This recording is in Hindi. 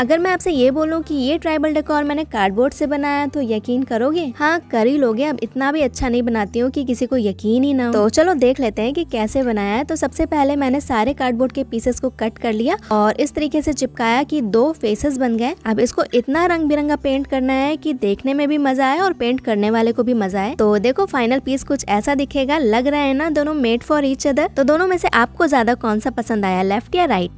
अगर मैं आपसे ये बोलूँ कि ये ट्राइबल डेकोर मैंने कार्डबोर्ड से बनाया तो यकीन करोगे हाँ कर ही लोगे अब इतना भी अच्छा नहीं बनाती हूँ कि किसी को यकीन ही ना हो तो चलो देख लेते हैं कि कैसे बनाया है तो सबसे पहले मैंने सारे कार्डबोर्ड के पीसेस को कट कर लिया और इस तरीके से चिपकाया कि दो फेसेस बन गए अब इसको इतना रंग बिरंगा पेंट करना है की देखने में भी मजा आए और पेंट करने वाले को भी मजा आए तो देखो फाइनल पीस कुछ ऐसा दिखेगा लग रहा है ना दोनों मेड फॉर ईच अदर तो दोनों में से आपको ज्यादा कौन सा पसंद आया लेफ्ट या राइट